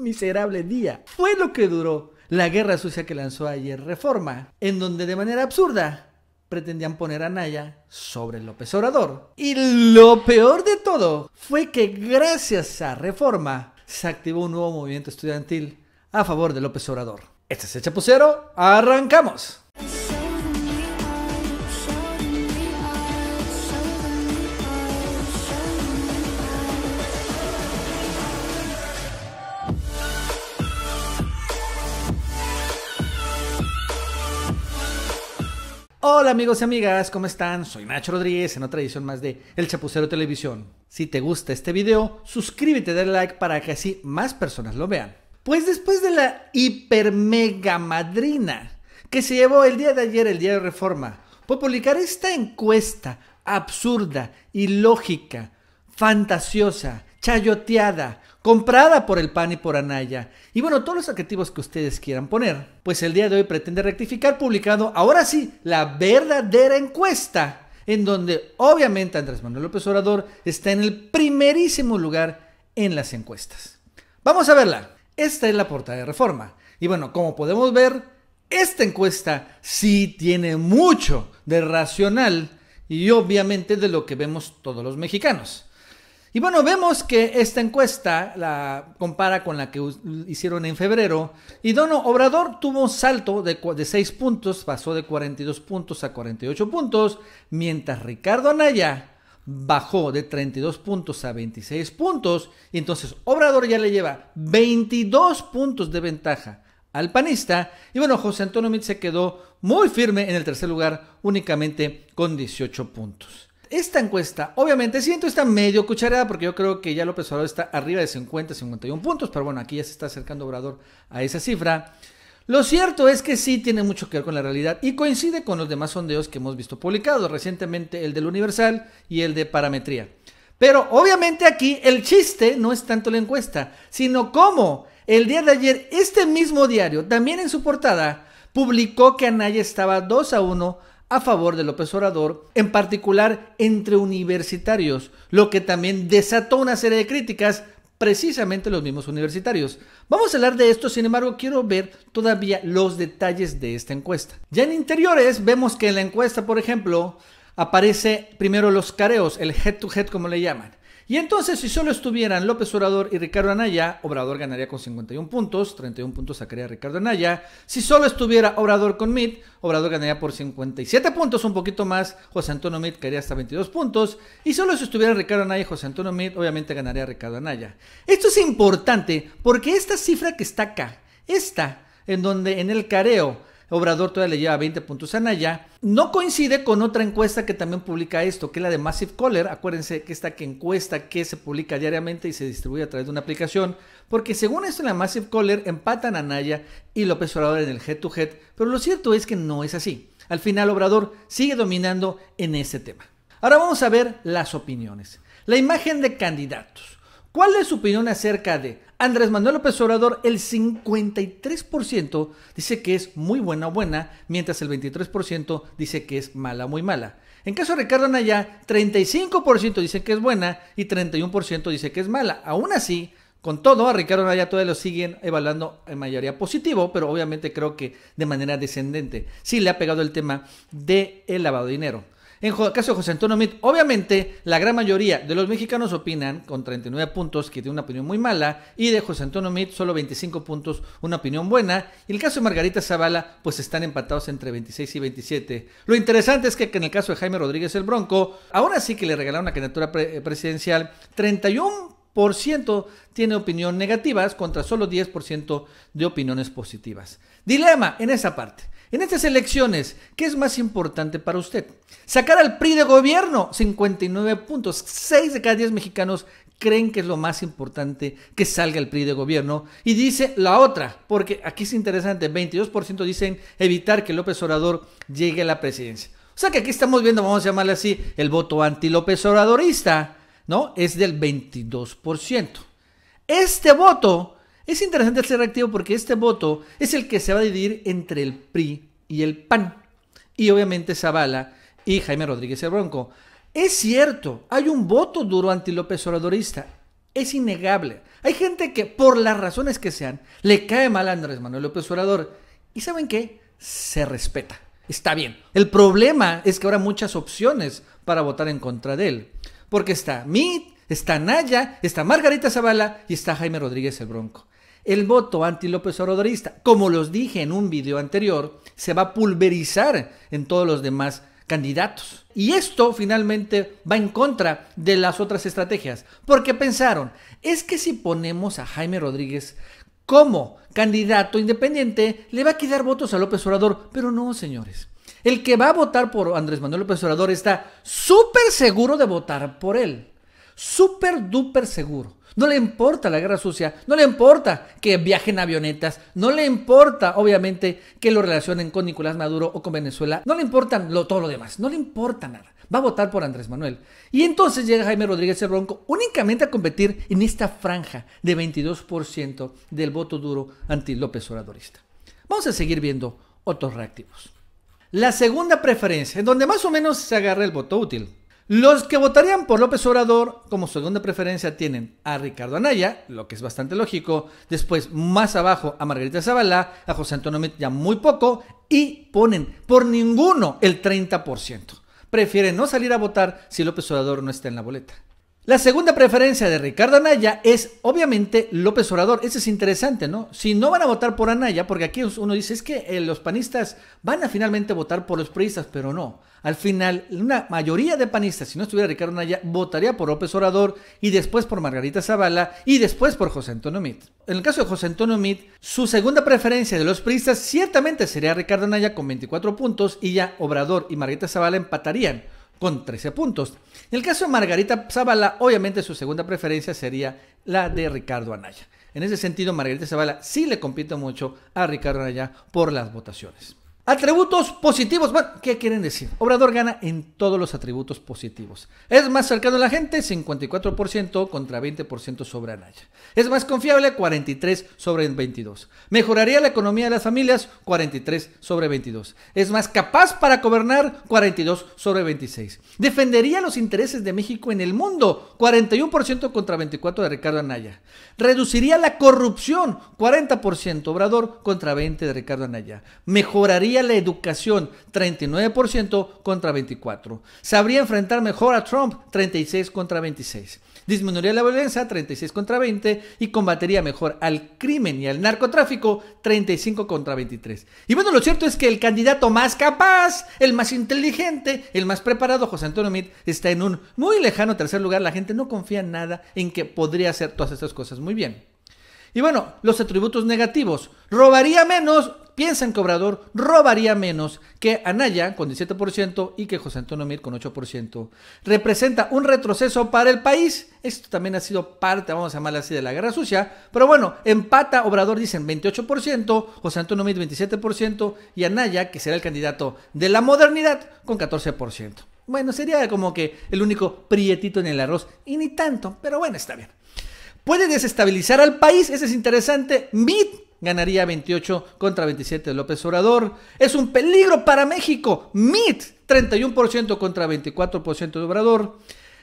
miserable día. Fue lo que duró la guerra sucia que lanzó ayer Reforma, en donde de manera absurda pretendían poner a Naya sobre López Obrador. Y lo peor de todo fue que gracias a Reforma se activó un nuevo movimiento estudiantil a favor de López Obrador. Este es el Chapucero, arrancamos. Hola amigos y amigas, ¿cómo están? Soy Nacho Rodríguez en otra edición más de El Chapucero Televisión. Si te gusta este video, suscríbete, dale like para que así más personas lo vean. Pues después de la hiper mega madrina que se llevó el día de ayer el día de Reforma, por publicar esta encuesta absurda, ilógica, fantasiosa chayoteada, comprada por el PAN y por Anaya. Y bueno, todos los adjetivos que ustedes quieran poner. Pues el día de hoy pretende rectificar publicado, ahora sí, la verdadera encuesta, en donde obviamente Andrés Manuel López Obrador está en el primerísimo lugar en las encuestas. Vamos a verla. Esta es la portada de reforma. Y bueno, como podemos ver, esta encuesta sí tiene mucho de racional y obviamente de lo que vemos todos los mexicanos. Y bueno, vemos que esta encuesta la compara con la que hicieron en febrero. Y Dono Obrador tuvo un salto de, de 6 puntos, pasó de 42 puntos a 48 puntos, mientras Ricardo Anaya bajó de 32 puntos a 26 puntos. Y entonces Obrador ya le lleva 22 puntos de ventaja al panista. Y bueno, José Antonio Mitz se quedó muy firme en el tercer lugar, únicamente con 18 puntos esta encuesta, obviamente, siento esta medio cucharada porque yo creo que ya López Obrador está arriba de 50, 51 puntos, pero bueno, aquí ya se está acercando Obrador a esa cifra. Lo cierto es que sí tiene mucho que ver con la realidad y coincide con los demás sondeos que hemos visto publicados, recientemente el del Universal y el de Parametría. Pero obviamente aquí el chiste no es tanto la encuesta, sino cómo el día de ayer este mismo diario, también en su portada, publicó que Anaya estaba 2 a 1 a favor de López Obrador, en particular entre universitarios, lo que también desató una serie de críticas precisamente los mismos universitarios. Vamos a hablar de esto, sin embargo, quiero ver todavía los detalles de esta encuesta. Ya en interiores vemos que en la encuesta, por ejemplo, aparece primero los careos, el head to head como le llaman. Y entonces, si solo estuvieran López Obrador y Ricardo Anaya, Obrador ganaría con 51 puntos, 31 puntos sacaría Ricardo Anaya. Si solo estuviera Obrador con Mitt, Obrador ganaría por 57 puntos, un poquito más. José Antonio Mitt caería hasta 22 puntos. Y solo si estuvieran Ricardo Anaya y José Antonio Mitt, obviamente ganaría Ricardo Anaya. Esto es importante porque esta cifra que está acá, esta, en donde en el careo Obrador todavía le lleva 20 puntos a Naya. No coincide con otra encuesta que también publica esto, que es la de Massive Caller. Acuérdense que esta que encuesta que se publica diariamente y se distribuye a través de una aplicación, porque según esto en la Massive Caller empatan a Naya y López Obrador en el head to head, pero lo cierto es que no es así. Al final Obrador sigue dominando en este tema. Ahora vamos a ver las opiniones. La imagen de candidatos. ¿Cuál es su opinión acerca de Andrés Manuel López Obrador? El 53% dice que es muy buena o buena, mientras el 23% dice que es mala o muy mala. En caso de Ricardo Anaya, 35% dice que es buena y 31% dice que es mala. Aún así, con todo, a Ricardo Anaya todavía lo siguen evaluando en mayoría positivo, pero obviamente creo que de manera descendente. Sí le ha pegado el tema del el lavado de dinero. En el caso de José Antonio Meade, obviamente la gran mayoría de los mexicanos opinan con 39 puntos, que tiene una opinión muy mala, y de José Antonio Meade, solo 25 puntos, una opinión buena. Y en el caso de Margarita Zavala, pues están empatados entre 26 y 27. Lo interesante es que, en el caso de Jaime Rodríguez el Bronco, ahora sí que le regalaron la candidatura eh, presidencial, 31 tiene opinión negativas contra solo 10% de opiniones positivas. Dilema en esa parte. En estas elecciones, ¿qué es más importante para usted? Sacar al PRI de gobierno, 59 puntos. 6 de cada 10 mexicanos creen que es lo más importante que salga el PRI de gobierno. Y dice la otra, porque aquí es interesante, 22% dicen evitar que López Obrador llegue a la presidencia. O sea que aquí estamos viendo, vamos a llamarle así, el voto anti-López Obradorista, ¿no? Es del 22%. Este voto es interesante ser reactivo porque este voto es el que se va a dividir entre el PRI y el PAN. Y obviamente Zavala y Jaime Rodríguez el Bronco. Es cierto, hay un voto duro anti López Obradorista. Es innegable. Hay gente que, por las razones que sean, le cae mal a Andrés Manuel López Obrador. ¿Y saben qué? Se respeta. Está bien. El problema es que habrá muchas opciones para votar en contra de él. Porque está MIT, está Naya, está Margarita Zavala y está Jaime Rodríguez el Bronco. El voto anti López Obradorista, como los dije en un video anterior, se va a pulverizar en todos los demás candidatos. Y esto finalmente va en contra de las otras estrategias, porque pensaron, es que si ponemos a Jaime Rodríguez como candidato independiente, le va a quedar votos a López Obrador, pero no, señores. El que va a votar por Andrés Manuel López Obrador está súper seguro de votar por él. Super, duper seguro. No le importa la guerra sucia, no le importa que viajen avionetas, no le importa, obviamente, que lo relacionen con Nicolás Maduro o con Venezuela, no le importa lo, todo lo demás, no le importa nada. Va a votar por Andrés Manuel. Y entonces llega Jaime Rodríguez el únicamente a competir en esta franja de 22% del voto duro anti López Obradorista. Vamos a seguir viendo otros reactivos. La segunda preferencia, en donde más o menos se agarra el voto útil, los que votarían por López Obrador como segunda preferencia tienen a Ricardo Anaya, lo que es bastante lógico, después más abajo a Margarita Zavala, a José Antonio Mitt ya muy poco, y ponen por ninguno el 30%. Prefieren no salir a votar si López Obrador no está en la boleta. La segunda preferencia de Ricardo Anaya es obviamente López Obrador. Eso es interesante, ¿no? Si no van a votar por Anaya, porque aquí uno dice, es que eh, los panistas van a finalmente votar por los priistas, pero no. Al final, una mayoría de panistas, si no estuviera Ricardo Anaya, votaría por López Obrador y después por Margarita Zavala y después por José Antonio Mit. En el caso de José Antonio Mit, su segunda preferencia de los priistas ciertamente sería Ricardo Anaya con 24 puntos y ya Obrador y Margarita Zavala empatarían con 13 puntos. En el caso de Margarita Zavala, obviamente su segunda preferencia sería la de Ricardo Anaya. En ese sentido, Margarita Zavala sí le compite mucho a Ricardo Anaya por las votaciones. Atributos positivos. ¿Qué quieren decir? Obrador gana en todos los atributos positivos. Es más cercano a la gente, 54% contra 20% sobre Anaya. Es más confiable, 43 sobre 22. Mejoraría la economía de las familias, 43 sobre 22. Es más capaz para gobernar, 42 sobre 26. Defendería los intereses de México en el mundo, 41% contra 24 de Ricardo Anaya. Reduciría la corrupción, 40% Obrador contra 20 de Ricardo Anaya. Mejoraría la educación, 39% contra 24. Sabría enfrentar mejor a Trump, 36 contra 26. Disminuiría la violencia, 36 contra 20. Y combatería mejor al crimen y al narcotráfico, 35 contra 23. Y bueno, lo cierto es que el candidato más capaz, el más inteligente, el más preparado, José Antonio Meade, está en un muy lejano tercer lugar. La gente no confía en nada en que podría hacer todas estas cosas muy bien. Y bueno, los atributos negativos. Robaría menos, piensan que Obrador robaría menos que Anaya con 17% y que José Antonio Mir con 8%. Representa un retroceso para el país. Esto también ha sido parte, vamos a llamarlo así, de la guerra sucia. Pero bueno, empata Obrador, dicen 28%, José Antonio Mir 27% y Anaya, que será el candidato de la modernidad, con 14%. Bueno, sería como que el único prietito en el arroz y ni tanto, pero bueno, está bien. Puede desestabilizar al país, ese es interesante. Mit ganaría 28 contra 27 de López Obrador. Es un peligro para México. MIT, 31% contra 24% de Obrador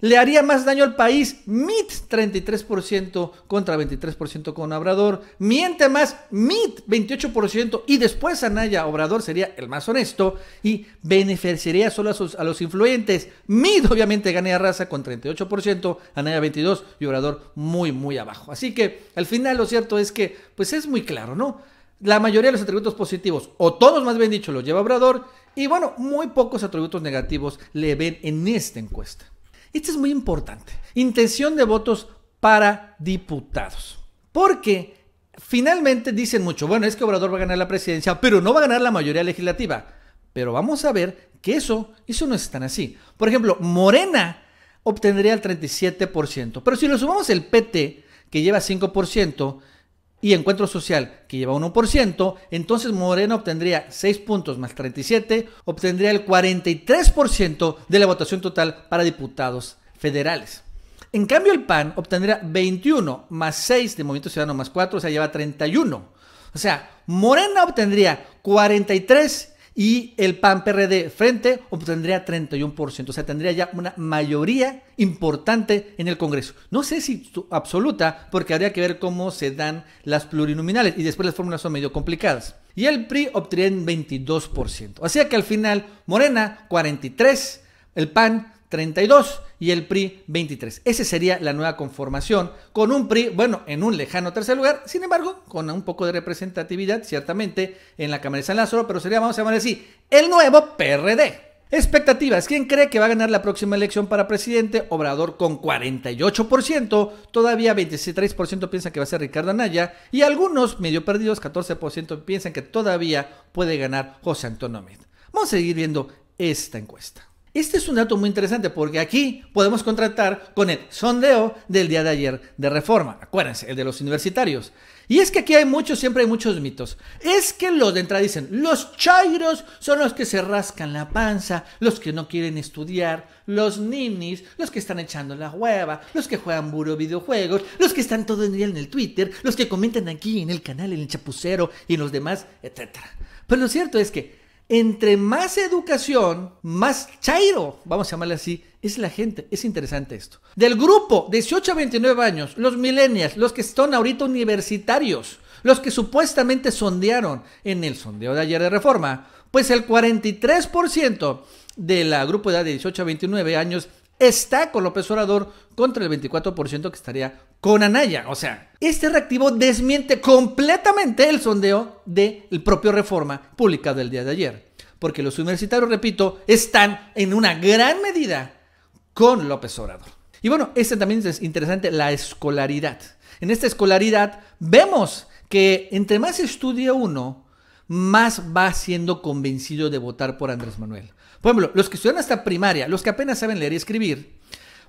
le haría más daño al país. MIT 33% contra 23% con Obrador. Miente más MIT 28% y después Anaya Obrador sería el más honesto y beneficiaría solo a, los influyentes. MIT obviamente gana raza con 38%, Anaya 22% y Obrador muy muy abajo. Así que al final lo cierto es que pues es muy claro, ¿no? La mayoría de los atributos positivos, o todos más bien dicho, los lleva Obrador, y bueno, muy pocos atributos negativos le ven en esta encuesta. Esto es muy importante. Intención de votos para diputados. Porque finalmente dicen mucho, bueno, es que Obrador va a ganar la presidencia, pero no va a ganar la mayoría legislativa. Pero vamos a ver que eso, eso no es tan así. Por ejemplo, Morena obtendría el 37%, pero si lo sumamos el PT, que lleva 5%, y Encuentro Social, que lleva 1%, entonces Morena obtendría 6 puntos más 37, obtendría el 43% de la votación total para diputados federales. En cambio, el PAN obtendría 21 más 6 de Movimiento Ciudadano más 4, o sea, lleva 31. O sea, Morena obtendría 43 y el PAN PRD frente obtendría 31%, o sea, tendría ya una mayoría importante en el Congreso. No sé si absoluta, porque habría que ver cómo se dan las plurinominales y después las fórmulas son medio complicadas. Y el PRI obtendría 22%. 22%. Así que al final Morena 43, el PAN 32 y el PRI 23. Esa sería la nueva conformación con un PRI, bueno, en un lejano tercer lugar, sin embargo, con un poco de representatividad, ciertamente, en la Cámara de San Lázaro, pero sería, vamos a llamar así, el nuevo PRD. Expectativas. ¿Quién cree que va a ganar la próxima elección para presidente? Obrador con 48%. Todavía 23% piensan que va a ser Ricardo Anaya. Y algunos, medio perdidos, 14% piensan que todavía puede ganar José Antonio Meade. Vamos a seguir viendo esta encuesta. Este es un dato muy interesante porque aquí podemos contratar con el sondeo del día de ayer de reforma, acuérdense, el de los universitarios. Y es que aquí hay muchos, siempre hay muchos mitos. Es que los de entrada dicen, los chairos son los que se rascan la panza, los que no quieren estudiar, los ninis, los que están echando la hueva, los que juegan burro videojuegos, los que están todo el día en el Twitter, los que comentan aquí en el canal, en el chapucero y en los demás, etc. Pero lo cierto es que entre más educación, más chairo, vamos a llamarle así, es la gente. Es interesante esto. Del grupo de 18 a 29 años, los millennials, los que están ahorita universitarios, los que supuestamente sondearon en el sondeo de ayer de reforma, pues el 43% de la grupo de edad de 18 a 29 años está con López orador contra el 24% que estaría con Anaya. O sea, este reactivo desmiente completamente el sondeo del propio Reforma publicado el día de ayer. Porque los universitarios, repito, están en una gran medida con López Obrador. Y bueno, este también es interesante, la escolaridad. En esta escolaridad vemos que entre más estudia uno, más va siendo convencido de votar por Andrés Manuel. Por ejemplo, los que estudian hasta primaria, los que apenas saben leer y escribir,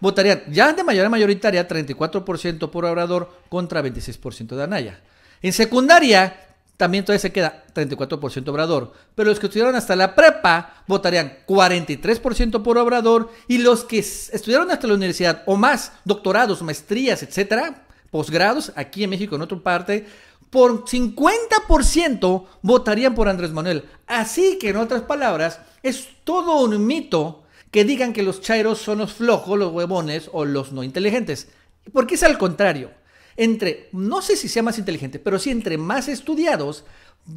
votarían ya de mayoría mayoritaria 34% por Obrador contra 26% de Anaya. En secundaria también todavía se queda 34% Obrador, pero los que estudiaron hasta la prepa votarían 43% por Obrador y los que estudiaron hasta la universidad o más, doctorados, maestrías, etcétera, posgrados aquí en México en otra parte, por 50% votarían por Andrés Manuel. Así que en otras palabras, es todo un mito que digan que los chairos son los flojos, los huevones o los no inteligentes. Porque es al contrario. Entre, no sé si sea más inteligente, pero sí entre más estudiados,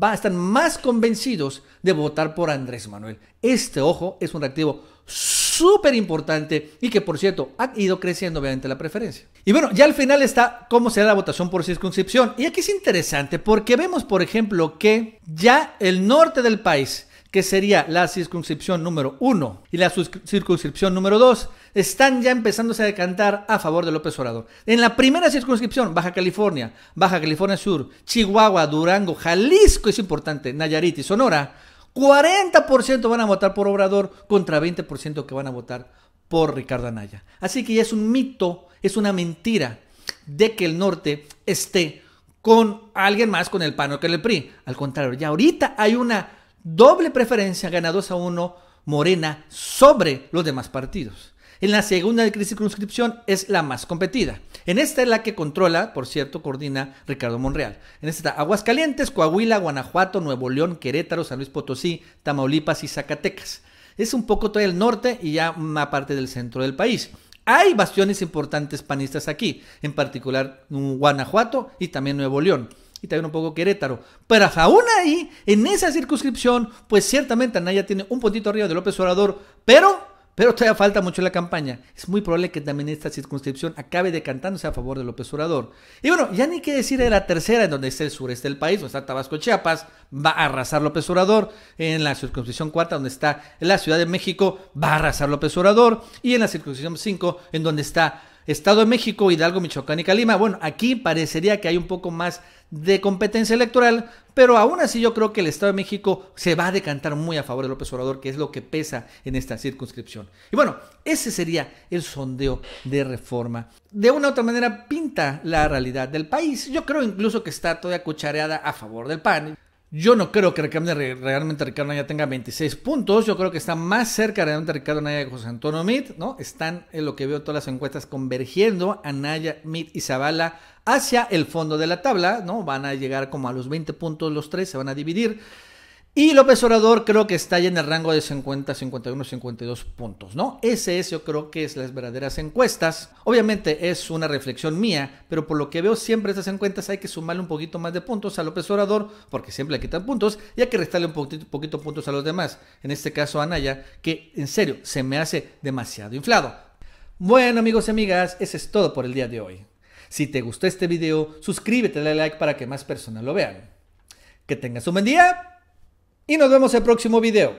a están más convencidos de votar por Andrés Manuel. Este, ojo, es un reactivo súper importante y que, por cierto, ha ido creciendo obviamente la preferencia. Y bueno, ya al final está cómo será la votación por circunscripción. Y aquí es interesante porque vemos, por ejemplo, que ya el norte del país que sería la circunscripción número 1 y la circunscripción número 2, están ya empezándose a decantar a favor de López Obrador. En la primera circunscripción, Baja California, Baja California Sur, Chihuahua, Durango, Jalisco es importante, Nayarit y Sonora, 40% van a votar por Obrador contra 20% que van a votar por Ricardo Anaya. Así que ya es un mito, es una mentira de que el norte esté con alguien más con el pano que el PRI. Al contrario, ya ahorita hay una doble preferencia, gana 2 a 1 Morena sobre los demás partidos. En la segunda de circunscripción es la más competida. En esta es la que controla, por cierto, coordina Ricardo Monreal. En esta Aguascalientes, Coahuila, Guanajuato, Nuevo León, Querétaro, San Luis Potosí, Tamaulipas y Zacatecas. Es un poco todo el norte y ya más parte del centro del país. Hay bastiones importantes panistas aquí, en particular Guanajuato y también Nuevo León y también un poco Querétaro. Pero aún ahí, en esa circunscripción, pues ciertamente Anaya tiene un puntito arriba de López Obrador, pero, pero todavía falta mucho en la campaña. Es muy probable que también esta circunscripción acabe decantándose a favor de López Obrador. Y bueno, ya ni qué decir de la tercera, en donde está el sureste del país, donde está Tabasco Chiapas, va a arrasar López Obrador. En la circunscripción cuarta, donde está la Ciudad de México, va a arrasar López Obrador. Y en la circunscripción cinco, en donde está Estado de México, Hidalgo, Michoacán y Calima. Bueno, aquí parecería que hay un poco más de competencia electoral, pero aún así yo creo que el Estado de México se va a decantar muy a favor de López Obrador, que es lo que pesa en esta circunscripción. Y bueno, ese sería el sondeo de reforma. De una u otra manera pinta la realidad del país. Yo creo incluso que está toda cuchareada a favor del PAN. Yo no creo que realmente Ricardo Naya tenga 26 puntos. Yo creo que está más cerca realmente Ricardo Naya que José Antonio Mit, ¿no? Están en lo que veo todas las encuestas convergiendo Anaya, Mit y Zavala hacia el fondo de la tabla, ¿no? Van a llegar como a los 20 puntos los tres, se van a dividir. Y López Obrador creo que está ya en el rango de 50, 51, 52 puntos, ¿no? Ese es, yo creo que es las verdaderas encuestas. Obviamente es una reflexión mía, pero por lo que veo siempre estas encuestas hay que sumarle un poquito más de puntos a López Obrador, porque siempre le quitan puntos, y hay que restarle un poquito, poquito puntos a los demás. En este caso a Anaya, que en serio se me hace demasiado inflado. Bueno amigos y amigas, eso es todo por el día de hoy. Si te gustó este video, suscríbete, dale like para que más personas lo vean. Que tengas un buen día y nos vemos el próximo video.